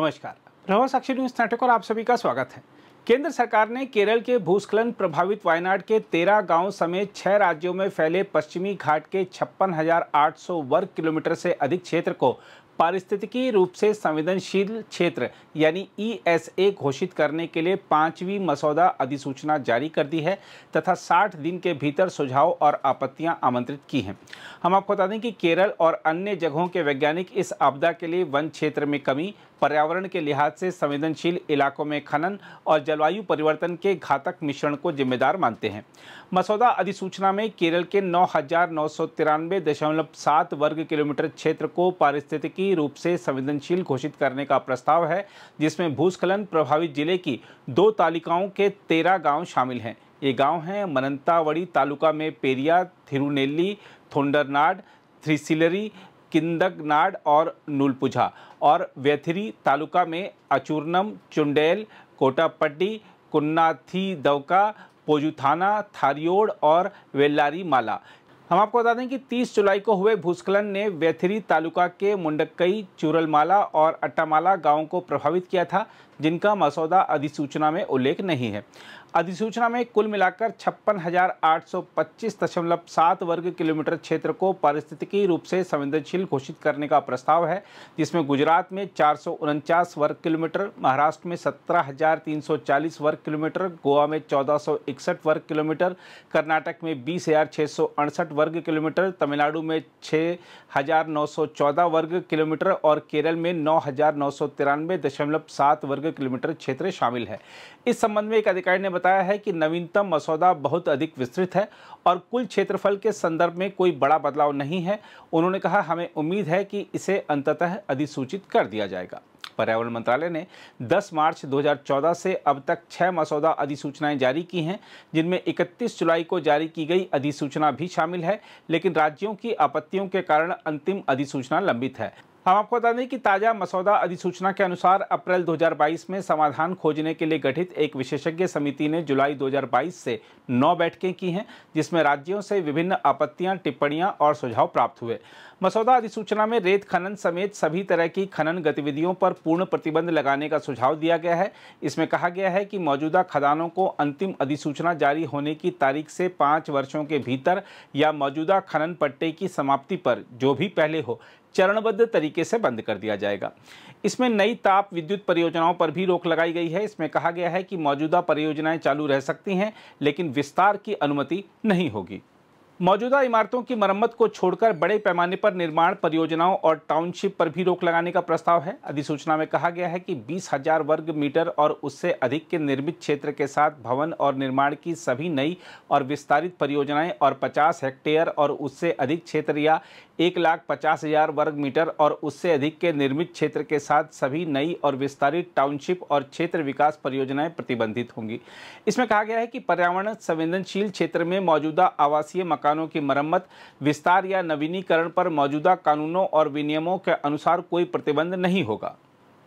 नमस्कार भ्रमण साक्षी न्यूज नाटक और आप सभी का स्वागत है केंद्र सरकार ने केरल के भूस्खलन प्रभावित वायनाड के तेरह गांव समेत छह राज्यों में फैले पश्चिमी घाट के छप्पन वर्ग किलोमीटर से अधिक क्षेत्र को पारिस्थितिकी रूप से संवेदनशील क्षेत्र यानी ए e घोषित करने के लिए पांचवी मसौदा अधिसूचना जारी कर दी है तथा 60 दिन के भीतर सुझाव और आपत्तियां आमंत्रित की हैं हम आपको बता दें कि केरल और अन्य जगहों के वैज्ञानिक इस आपदा के लिए वन क्षेत्र में कमी पर्यावरण के लिहाज से संवेदनशील इलाकों में खनन और जलवायु परिवर्तन के घातक मिश्रण को जिम्मेदार मानते हैं मसौदा अधिसूचना में केरल के नौ वर्ग किलोमीटर क्षेत्र को पारिस्थितिकी रूप से संवेदनशील घोषित करने का प्रस्ताव है जिसमें भूस्खलन प्रभावित जिले की दो तालिकाओं के तेरह गाँव शामिल हैं ये गाँव हैं मनंतावड़ी तालुका में पेरिया थिरुनेली थोंडरनाड थ्रीसिलरी किंदगनाड और नूलपुझा और वैथिरी तालुका में अचूर्णम चुंडेल कोटापट्टी कुन्नाथी दौका पोजुथाना थारियोड और वेल्लारी माला हम आपको बता दें कि 30 जुलाई को हुए भूस्खलन ने वैथिरी तालुका के मुंडक्कई चूरलमाला और अट्टामाला गांव को प्रभावित किया था जिनका मसौदा अधिसूचना में उल्लेख नहीं है अधिसूचना में कुल मिलाकर छप्पन हजार आठ सौ पच्चीस दशमलव सात वर्ग किलोमीटर क्षेत्र को पारिस्थितिकी रूप से संवेदनशील घोषित करने का प्रस्ताव है जिसमें गुजरात में चार सौ उनचास वर्ग किलोमीटर महाराष्ट्र में सत्रह हजार तीन सौ चालीस वर्ग किलोमीटर गोवा में चौदह सौ इकसठ वर्ग किलोमीटर कर्नाटक में बीस हजार छः सौ अड़सठ वर्ग किलोमीटर तमिलनाडु में छः हजार नौ सौ चौदह वर्ग किलोमीटर और केरल में नौ हजार नौ सौ तिरानवे दशमलव सात वर्ग किलोमीटर क्षेत्र शामिल है इस संबंध में एक अधिकारी ने बताया है कि नवीनतम मसौदा बहुत अधिक विस्तृत है और कुल क्षेत्रफल के संदर्भ में कोई बड़ा बदलाव नहीं है उन्होंने कहा हमें उम्मीद है कि इसे अंततः अधिसूचित कर दिया जाएगा पर्यावरण मंत्रालय ने 10 मार्च 2014 से अब तक छह मसौदा अधिसूचनाएं जारी की हैं जिनमें 31 जुलाई को जारी की गई अधिसूचना भी शामिल है लेकिन राज्यों की आपत्तियों के कारण अंतिम अधिसूचना लंबित है हम आपको बता दें कि ताज़ा मसौदा अधिसूचना के अनुसार अप्रैल 2022 में समाधान खोजने के लिए गठित एक विशेषज्ञ समिति ने जुलाई 2022 से नौ बैठकें की हैं जिसमें राज्यों से विभिन्न आपत्तियां, टिप्पणियां और सुझाव प्राप्त हुए मसौदा अधिसूचना में रेत खनन समेत सभी तरह की खनन गतिविधियों पर पूर्ण प्रतिबंध लगाने का सुझाव दिया गया है इसमें कहा गया है कि मौजूदा खदानों को अंतिम अधिसूचना जारी होने की तारीख से पाँच वर्षों के भीतर या मौजूदा खनन पट्टे की समाप्ति पर जो भी पहले हो चरणबद्ध तरीके से बंद कर दिया जाएगा इसमें नई ताप विद्युत परियोजनाओं पर भी रोक लगाई गई है इसमें कहा गया है कि मौजूदा परियोजनाएं चालू रह सकती हैं लेकिन विस्तार की अनुमति नहीं होगी मौजूदा इमारतों की मरम्मत को छोड़कर बड़े पैमाने पर निर्माण परियोजनाओं और टाउनशिप पर भी रोक लगाने का प्रस्ताव है अधिसूचना में कहा गया है कि बीस हजार वर्ग मीटर और उससे अधिक के निर्मित क्षेत्र के साथ भवन और निर्माण की सभी नई और विस्तारित परियोजनाएं और 50 हेक्टेयर और उससे अधिक क्षेत्र या एक लाख पचास हजार वर्ग मीटर और उससे अधिक के निर्मित क्षेत्र के साथ सभी नई और विस्तारित टाउनशिप और क्षेत्र विकास परियोजनाएं प्रतिबंधित होंगी इसमें कहा गया है कि पर्यावरण संवेदनशील क्षेत्र में मौजूदा आवासीय मकान मकानों की मरम्मत विस्तार या नवीनीकरण पर मौजूदा कानूनों और विनियमों के अनुसार कोई प्रतिबंध नहीं होगा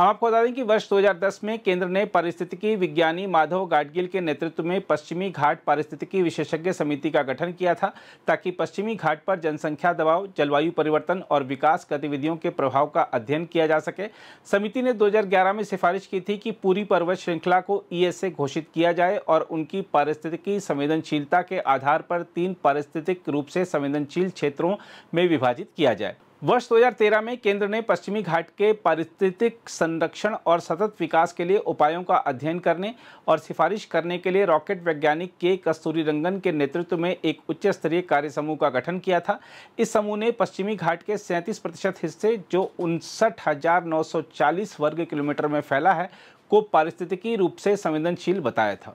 हम आपको बता दें कि वर्ष 2010 में केंद्र ने पारिस्थितिकी विज्ञानी माधव गाडगिल के नेतृत्व में पश्चिमी घाट पारिस्थितिकी विशेषज्ञ समिति का गठन किया था ताकि पश्चिमी घाट पर जनसंख्या दबाव जलवायु परिवर्तन और विकास गतिविधियों के प्रभाव का अध्ययन किया जा सके समिति ने 2011 में सिफारिश की थी कि पूरी पर्वत श्रृंखला को ई e घोषित किया जाए और उनकी पारिस्थितिकी संवेदनशीलता के आधार पर तीन पारिस्थितिक रूप से संवेदनशील क्षेत्रों में विभाजित किया जाए वर्ष 2013 में केंद्र ने पश्चिमी घाट के पारिस्थितिक संरक्षण और सतत विकास के लिए उपायों का अध्ययन करने और सिफारिश करने के लिए रॉकेट वैज्ञानिक के कस्तूरी रंगन के नेतृत्व में एक उच्च स्तरीय कार्य समूह का गठन किया था इस समूह ने पश्चिमी घाट के सैंतीस प्रतिशत हिस्से जो उनसठ वर्ग किलोमीटर में फैला है को पारिस्थितिकी रूप से संवेदनशील बताया था